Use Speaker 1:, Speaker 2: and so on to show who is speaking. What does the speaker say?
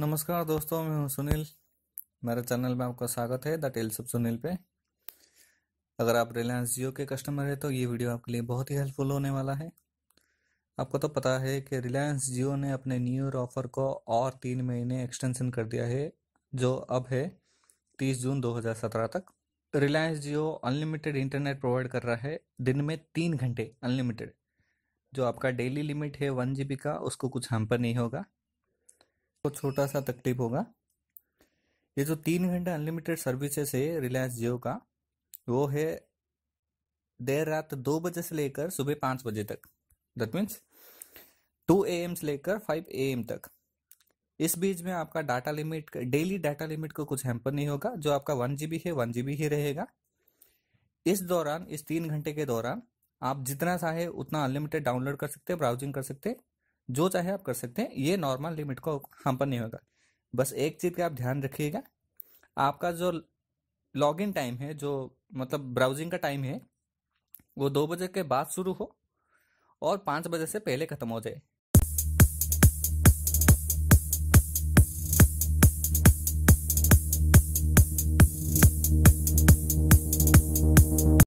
Speaker 1: नमस्कार दोस्तों मैं हूं सुनील मेरे चैनल में आपका स्वागत है द टेल्स ऑफ सुनील पे अगर आप रिलायंस जियो के कस्टमर हैं तो ये वीडियो आपके लिए बहुत ही हेल्पफुल होने वाला है आपको तो पता है कि रिलायंस जियो ने अपने न्यू ईयर ऑफर को और तीन महीने एक्सटेंशन कर दिया है जो अब है तीस जून दो तक Reliance Jio unlimited internet provide कर रहा है दिन में तीन घंटे अनलिमिटेड जो आपका डेली लिमिट है वन जी का उसको कुछ हम नहीं होगा आपको छोटा सा तकलीफ होगा ये जो तीन घंटे अनलिमिटेड सर्विसेस है रिलायंस जियो का वो है देर रात दो बजे से लेकर सुबह पाँच बजे तक that means two A M से लेकर फाइव ए एम तक इस बीच में आपका data limit daily data limit को कुछ हैम्पर नहीं होगा जो आपका वन जी है वन जी ही रहेगा इस दौरान इस तीन घंटे के दौरान आप जितना चाहे उतना अनलिमिटेड डाउनलोड कर सकते हैं ब्राउजिंग कर सकते हैं जो चाहे आप कर सकते हैं ये नॉर्मल लिमिट को पर नहीं होगा बस एक चीज़ का आप ध्यान रखिएगा आपका जो लॉग इन टाइम है जो मतलब ब्राउजिंग का टाइम है वो दो बजे के बाद शुरू हो और पाँच बजे से पहले ख़त्म हो जाए